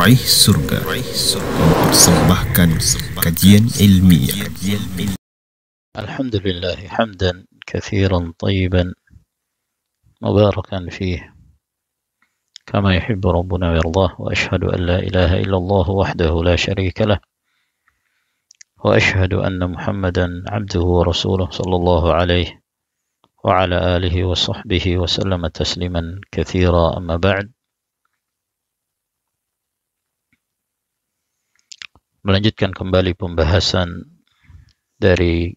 Raih Surga mempersembahkan kajian ilmiah. Alhamdulillah hamdan kathiran tayyiban mubarakan fih كما يحب ربنا ويرضاه وأشهد أن لا إله إلا الله وحده لا شريك له وأشهد أن محمدا عبده ورسوله صلى الله عليه وعلى آله وصحبه وسلم تسليما كثيرا أما بعد melanjutkan kembali pembahasan dari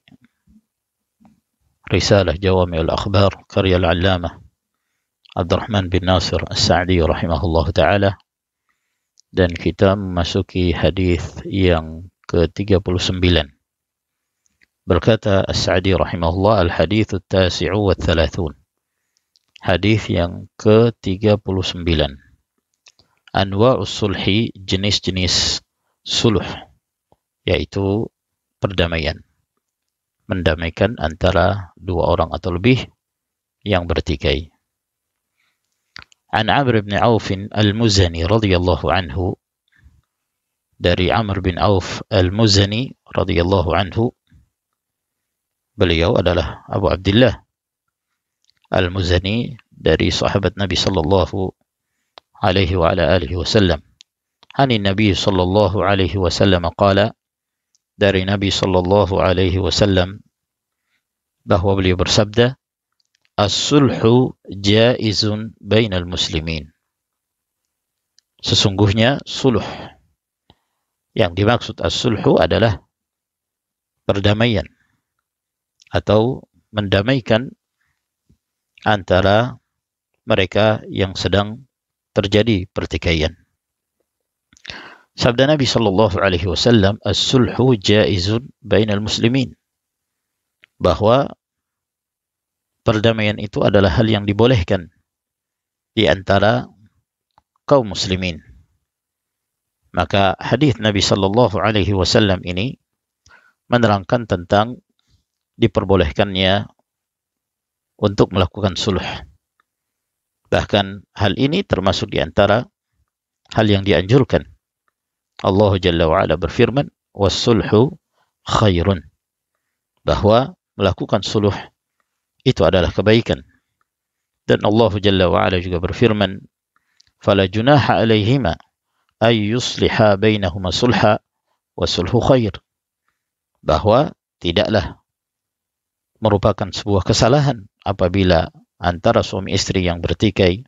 Risalah al Akhbar karya Al-Allamah Abdurrahman bin Nasir As-Sa'di rahimahullah taala dan kita memasuki hadis yang ke-39 berkata As-Sa'di rahimahullah al hadith al tasiu wa hadith yang ke-39 Anwa'us sulhi jenis-jenis suluh yaitu perdamaian mendamaikan antara dua orang atau lebih yang bertikai An Amr bin Auf Al-Muzani radhiyallahu anhu dari Amr bin Auf Al-Muzani radhiyallahu anhu beliau adalah Abu Abdullah Al-Muzani dari sahabat Nabi sallallahu alaihi wa ala alihi wasallam Ani Nabi sallallahu alaihi wasallam qala dari Nabi sallallahu alaihi wasallam bahwa beliau bersabda As-sulhu jaizun bainal muslimin. Sesungguhnya suluh. Yang dimaksud as-sulhu adalah perdamaian atau mendamaikan antara mereka yang sedang terjadi pertikaian. Sabda Nabi Shallallahu Alaihi Wasallam, sulhu jaizun al muslimin." Bahwa perdamaian itu adalah hal yang dibolehkan di antara kaum muslimin. Maka hadis Nabi Shallallahu Alaihi Wasallam ini menerangkan tentang diperbolehkannya untuk melakukan sulh. Bahkan hal ini termasuk di antara hal yang dianjurkan. Allah Jalla wa'ala berfirman, وَالسُّلْحُ khairun. Bahwa melakukan suluh itu adalah kebaikan. Dan Allah Jalla wa'ala juga berfirman, فَلَا جُنَاحَ alaihima أَيْ yusliha بَيْنَهُمَا sulha وَالسُّلْحُ khair. Bahwa tidaklah merupakan sebuah kesalahan apabila antara suami istri yang bertikai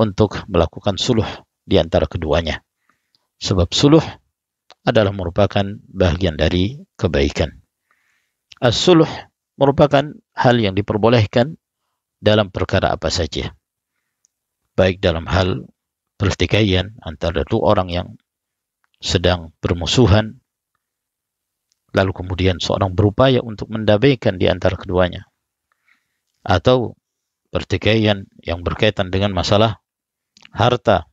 untuk melakukan suluh di antara keduanya. Sebab suluh adalah merupakan bagian dari kebaikan. As-suluh merupakan hal yang diperbolehkan dalam perkara apa saja. Baik dalam hal pertikaian antara dua orang yang sedang bermusuhan, lalu kemudian seorang berupaya untuk mendabaikan di antara keduanya. Atau pertikaian yang berkaitan dengan masalah harta,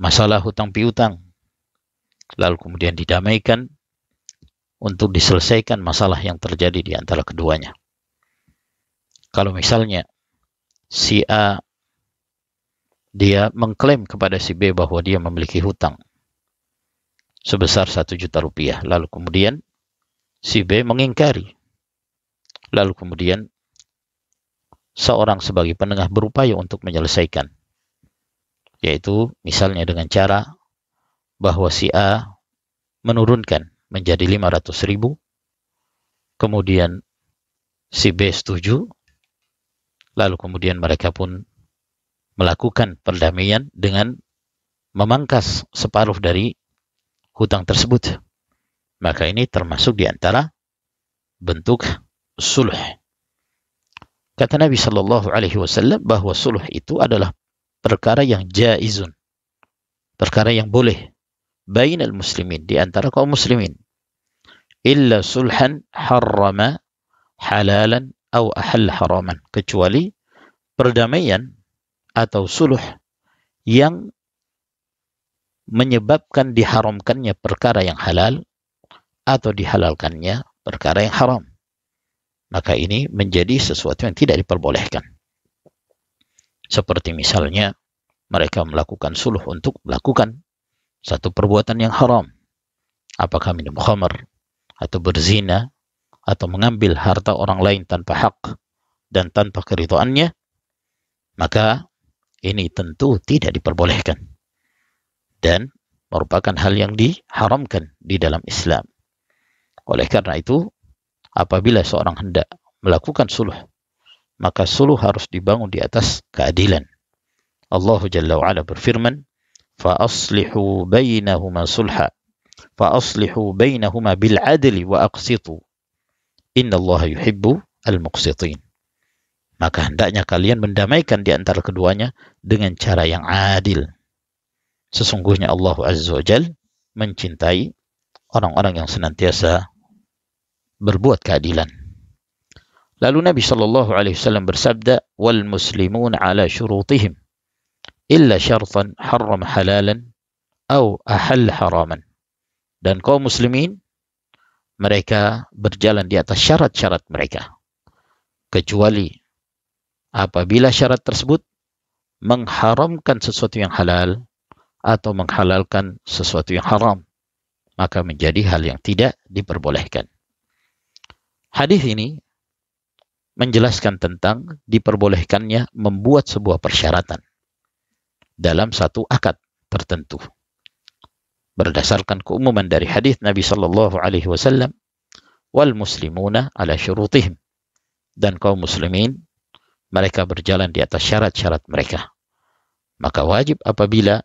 masalah hutang piutang lalu kemudian didamaikan untuk diselesaikan masalah yang terjadi di antara keduanya. Kalau misalnya si A dia mengklaim kepada si B bahwa dia memiliki hutang sebesar satu juta rupiah. Lalu kemudian si B mengingkari. Lalu kemudian seorang sebagai penengah berupaya untuk menyelesaikan yaitu misalnya dengan cara bahwa si A menurunkan menjadi 500 ribu, kemudian si B setuju, lalu kemudian mereka pun melakukan perdamaian dengan memangkas separuh dari hutang tersebut. Maka ini termasuk di antara bentuk sulh. Kata Nabi Shallallahu Alaihi Wasallam bahwa suluh itu adalah perkara yang jaizun perkara yang boleh bainal muslimin di antara kaum muslimin illa sulhan harrama halalan atau ahal haraman kecuali perdamaian atau suluh yang menyebabkan diharamkannya perkara yang halal atau dihalalkannya perkara yang haram maka ini menjadi sesuatu yang tidak diperbolehkan seperti misalnya mereka melakukan suluh untuk melakukan satu perbuatan yang haram. Apakah minum khamar atau berzina atau mengambil harta orang lain tanpa hak dan tanpa keridoannya maka ini tentu tidak diperbolehkan dan merupakan hal yang diharamkan di dalam Islam. Oleh karena itu, apabila seorang hendak melakukan suluh maka suluh harus dibangun di atas keadilan. Allah Jalla wa'ala berfirman, فَأَصْلِحُوا بَيْنَهُمَا سُلْحَا فَأَصْلِحُوا بَيْنَهُمَا بِالْعَدْلِ وَأَقْسِطُ إِنَّ اللَّهَ يُحِبُّ الْمُقْسِطِينَ Maka hendaknya kalian mendamaikan di antara keduanya dengan cara yang adil. Sesungguhnya Allah Azza wa Jal mencintai orang-orang yang senantiasa berbuat keadilan. Lalu Nabi Shallallahu Alaihi Wasallam bersabda, "Wal muslimun ala shurutihim, illa syartan haram halalan, atau ahal haraman." Dan kaum muslimin, mereka berjalan di atas syarat-syarat mereka, kecuali apabila syarat tersebut mengharamkan sesuatu yang halal atau menghalalkan sesuatu yang haram, maka menjadi hal yang tidak diperbolehkan. Hadis ini menjelaskan tentang diperbolehkannya membuat sebuah persyaratan dalam satu akad tertentu. Berdasarkan keumuman dari hadis Nabi Shallallahu Alaihi Wasallam, wal muslimuna ala syurutihim dan kaum muslimin mereka berjalan di atas syarat-syarat mereka. Maka wajib apabila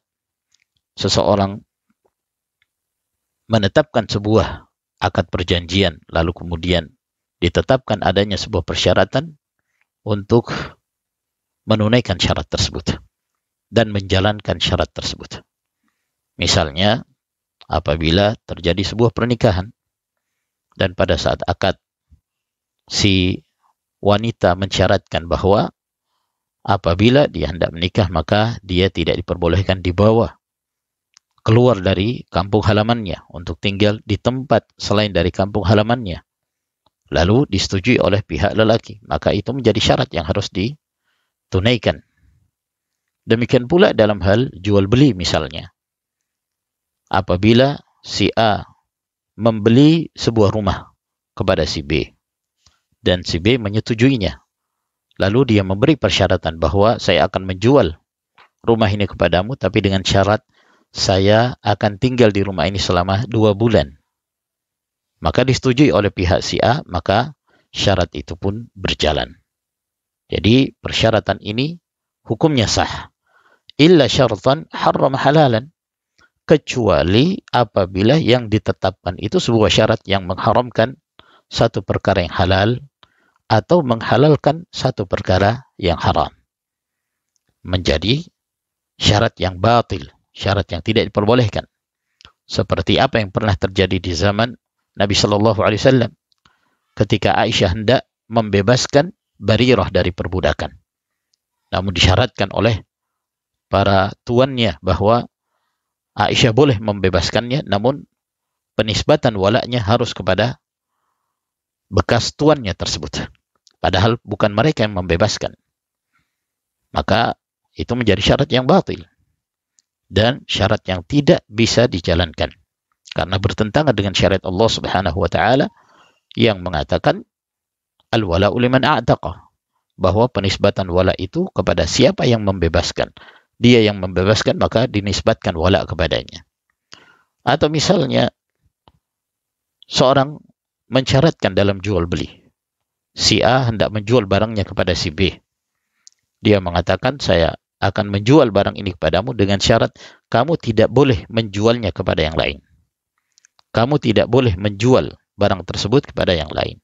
seseorang menetapkan sebuah akad perjanjian lalu kemudian ditetapkan adanya sebuah persyaratan untuk menunaikan syarat tersebut dan menjalankan syarat tersebut. Misalnya, apabila terjadi sebuah pernikahan dan pada saat akad si wanita mensyaratkan bahwa apabila dia hendak menikah maka dia tidak diperbolehkan dibawa keluar dari kampung halamannya untuk tinggal di tempat selain dari kampung halamannya lalu disetujui oleh pihak lelaki, maka itu menjadi syarat yang harus ditunaikan. Demikian pula dalam hal jual beli misalnya. Apabila si A membeli sebuah rumah kepada si B dan si B menyetujuinya. Lalu dia memberi persyaratan bahwa saya akan menjual rumah ini kepadamu tapi dengan syarat saya akan tinggal di rumah ini selama dua bulan maka disetujui oleh pihak si A, maka syarat itu pun berjalan. Jadi persyaratan ini hukumnya sah. Illa syaratan haram halalan. Kecuali apabila yang ditetapkan itu sebuah syarat yang mengharamkan satu perkara yang halal atau menghalalkan satu perkara yang haram. Menjadi syarat yang batil, syarat yang tidak diperbolehkan. Seperti apa yang pernah terjadi di zaman Nabi Shallallahu Alaihi Wasallam ketika Aisyah hendak membebaskan Barirah dari perbudakan. Namun disyaratkan oleh para tuannya bahwa Aisyah boleh membebaskannya namun penisbatan walaknya harus kepada bekas tuannya tersebut. Padahal bukan mereka yang membebaskan. Maka itu menjadi syarat yang batil dan syarat yang tidak bisa dijalankan karena bertentangan dengan syariat Allah Subhanahu wa taala yang mengatakan al-wala uliman a'taqa bahwa penisbatan wala itu kepada siapa yang membebaskan. Dia yang membebaskan maka dinisbatkan wala kepadanya. Atau misalnya seorang mencaratkan dalam jual beli. Si A hendak menjual barangnya kepada si B. Dia mengatakan saya akan menjual barang ini kepadamu dengan syarat kamu tidak boleh menjualnya kepada yang lain kamu tidak boleh menjual barang tersebut kepada yang lain.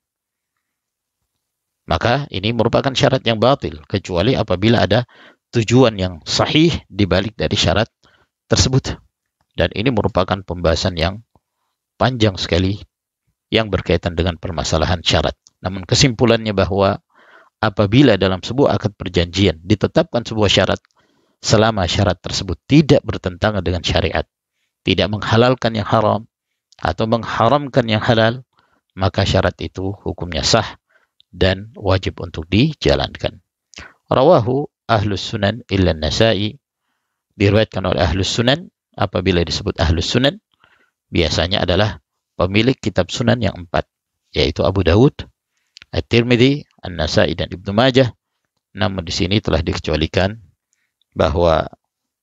Maka ini merupakan syarat yang batil, kecuali apabila ada tujuan yang sahih dibalik dari syarat tersebut. Dan ini merupakan pembahasan yang panjang sekali yang berkaitan dengan permasalahan syarat. Namun kesimpulannya bahwa apabila dalam sebuah akad perjanjian ditetapkan sebuah syarat, selama syarat tersebut tidak bertentangan dengan syariat, tidak menghalalkan yang haram, atau mengharamkan yang halal, maka syarat itu hukumnya sah dan wajib untuk dijalankan. Rawahu ahlus sunan illa nasai. Diriwayatkan oleh ahlus sunan, apabila disebut ahlus sunan, biasanya adalah pemilik kitab sunan yang empat, yaitu Abu Dawud, At-Tirmidhi, An-Nasai, dan Ibnu Majah. Namun di sini telah dikecualikan bahwa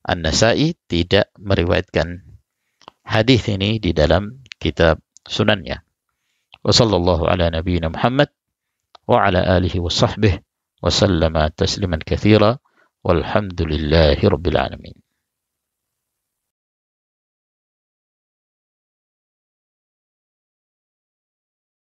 An-Nasai tidak meriwayatkan hadis ini di dalam kitab sunannya. Wassallallahu ala nabiyyina Muhammad wa ala alihi wa sahbihi wa sallama tasliman katsira walhamdulillahi rabbil alamin.